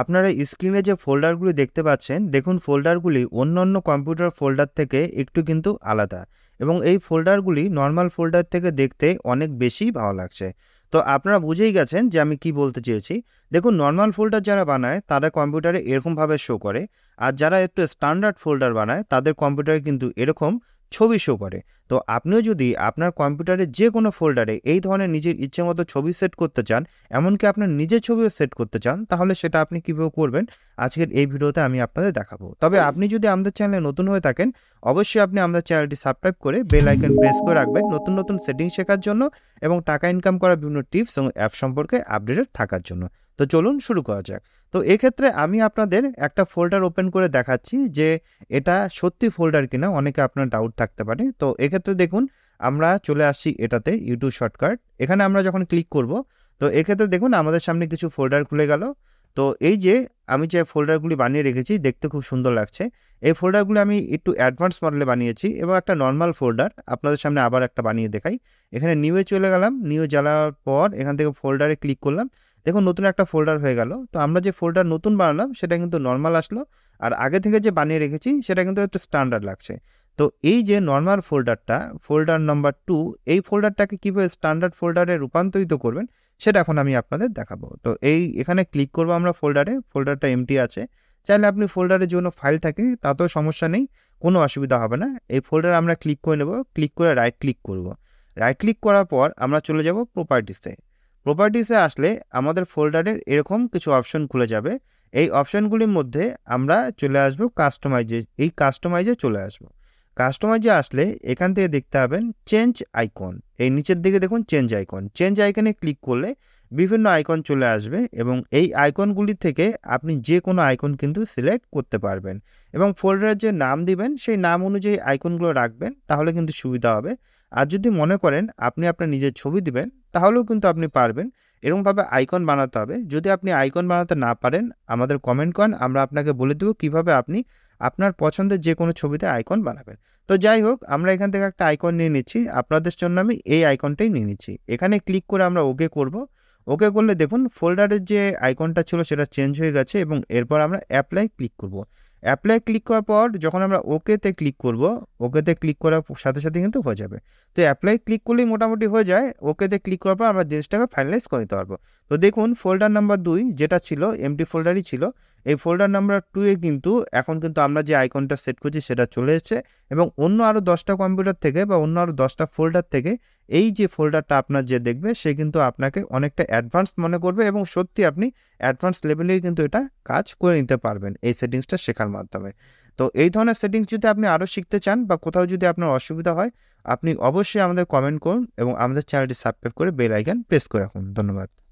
আপনারা স্ক্রিনে যে ফোল্ডারগুলি দেখতে পাচ্ছেন দেখুন ফোল্ডারগুলি অন্য অন্য কম্পিউটার ফোল্ডার থেকে একটু কিন্তু আলাদা এবং এই ফোল্ডারগুলি নর্মাল ফোল্ডার থেকে দেখতে অনেক বেশি ভালো লাগছে তো আপনারা বুঝেই গেছেন যে আমি কি বলতে চেয়েছি দেখুন নর্মাল ফোল্ডার যারা বানায় তারা কম্পিউটারে এরকমভাবে শো করে আর যারা একটু স্ট্যান্ডার্ড ফোল্ডার বানায় তাদের কম্পিউটারে কিন্তু এরকম ছবি শো করে তো আপনিও যদি আপনার কম্পিউটারে যে কোনো ফোল্ডারে এই ধরনের নিজের ইচ্ছে মতো ছবি সেট করতে চান এমনকি আপনার নিজের ছবিও সেট করতে চান তাহলে সেটা আপনি কীভাবে করবেন আজকের এই ভিডিওতে আমি আপনাদের দেখাবো তবে আপনি যদি আমাদের চ্যানেলে নতুন হয়ে থাকেন অবশ্যই আপনি আমাদের চ্যানেলটি সাবস্ক্রাইব করে বেল আইকন প্রেস করে রাখবেন নতুন নতুন সেটিং শেখার জন্য এবং টাকা ইনকাম করার বিভিন্ন টিপস এবং অ্যাপ সম্পর্কে আপডেটেড থাকার জন্য তো চলুন শুরু করা যাক তো এক্ষেত্রে আমি আপনাদের একটা ফোল্ডার ওপেন করে দেখাচ্ছি যে এটা সত্যি ফোল্ডার কিনা অনেকে আপনার ডাউট থাকতে পারে তো এক্ষেত্রে দেখুন আমরা চলে আসছি এটাতে ইউটিউব শর্টকাট এখানে আমরা যখন ক্লিক করব তো এক্ষেত্রে দেখুন আমাদের সামনে কিছু ফোল্ডার খুলে গেল তো এই যে আমি যে ফোল্ডারগুলি বানিয়ে রেখেছি দেখতে খুব সুন্দর লাগছে এই ফোল্ডারগুলি আমি একটু অ্যাডভান্স মডেলে বানিয়েছি এবং একটা নর্মাল ফোল্ডার আপনাদের সামনে আবার একটা বানিয়ে দেখাই এখানে নিউয়ে চলে গেলাম নিউ জ্বালার পর এখান থেকে ফোল্ডারে ক্লিক করলাম দেখুন নতুন একটা ফোল্ডার হয়ে গেল তো আমরা যে ফোল্ডার নতুন বানালাম সেটা কিন্তু নর্মাল আসলো আর আগে থেকে যে বানিয়ে রেখেছি সেটা কিন্তু একটু স্ট্যান্ডার্ড লাগছে তো এই যে নর্মাল ফোল্ডারটা ফোল্ডার নাম্বার টু এই ফোল্ডারটাকে কীভাবে স্ট্যান্ডার্ড ফোল্ডারে রূপান্তরিত করবেন সেটা এখন আমি আপনাদের দেখাবো তো এই এখানে ক্লিক করবো আমরা ফোল্ডারে ফোল্ডারটা এমটি আছে চাইলে আপনি ফোল্ডারের জন্য ফাইল থাকে তাতেও সমস্যা নেই কোনো অসুবিধা হবে না এই ফোল্ডার আমরা ক্লিক করে নেব ক্লিক করে রাইট ক্লিক করব রাইট ক্লিক করার পর আমরা চলে যাব প্রপার্টিসে প্রপার্টিসে আসলে আমাদের ফোল্ডারের এরকম কিছু অপশন খুলে যাবে এই অপশনগুলির মধ্যে আমরা চলে আসব কাস্টমাইজে এই কাস্টমাইজে চলে আসব কাস্টমাইজে আসলে এখান থেকে দেখতে পাবেন চেঞ্জ আইকন এই নিচের দিকে দেখুন চেঞ্জ আইকন চেঞ্জ আইকনে ক্লিক করলে বিভিন্ন আইকন চলে আসবে এবং এই আইকনগুলি থেকে আপনি যে কোনো আইকন কিন্তু সিলেক্ট করতে পারবেন এবং ফোল্ডারের যে নাম দিবেন সেই নাম অনুযায়ী আইকনগুলো রাখবেন তাহলে কিন্তু সুবিধা হবে আর যদি মনে করেন আপনি আপনার নিজের ছবি দিবেন তাহলেও কিন্তু আপনি পারবেন এরকমভাবে আইকন বানাতে হবে যদি আপনি আইকন বানাতে না পারেন আমাদের কমেন্ট করেন আমরা আপনাকে বলে দেবো কিভাবে আপনি আপনার পছন্দের যে কোনো ছবিতে আইকন বানাবেন তো যাই হোক আমরা এখান থেকে একটা আইকন নিয়ে নিচ্ছি আপনাদের জন্য আমি এই আইকনটাই নিয়ে নিচ্ছি এখানে ক্লিক করে আমরা ওকে করব ওকে করলে দেখুন ফোল্ডারের যে আইকনটা ছিল সেটা চেঞ্জ হয়ে গেছে এবং এরপর আমরা অ্যাপ্লাই ক্লিক করব অ্যাপ্লাই ক্লিক করার পর যখন আমরা ওকেতে ক্লিক করব ওকেতে ক্লিক করার সাথে সাথে কিন্তু হয়ে যাবে তো অ্যাপ্লাই ক্লিক করলেই মোটামুটি হয়ে যায় ওকেতে ক্লিক করার পর আমরা জিনিসটাকে ফাইনালাইজ করে নিতে পারবো তো দেখুন ফোল্ডার নাম্বার দুই যেটা ছিল এমটি ফোল্ডারই ছিল এই ফোল্ডার নাম্বার টুয়ে কিন্তু এখন কিন্তু আমরা যে আইকনটা সেট করছি সেটা চলে এসেছে এবং অন্য আরও দশটা কম্পিউটার থেকে বা অন্য আরও দশটা ফোল্ডার থেকে এই যে ফোল্ডারটা আপনার যে দেখবে সে কিন্তু আপনাকে অনেকটা অ্যাডভান্স মনে করবে এবং সত্যি আপনি অ্যাডভান্স লেভেলেই কিন্তু এটা কাজ করে নিতে পারবেন এই সেটিংসটা শেখার মাধ্যমে তো এই ধরনের সেটিংস যদি আপনি আরও শিখতে চান বা কোথাও যদি আপনার অসুবিধা হয় আপনি অবশ্যই আমাদের কমেন্ট করুন এবং আমাদের চ্যানেলটি সাবস্ক্রাইব করে বেল আইকন প্রেস করে রাখুন ধন্যবাদ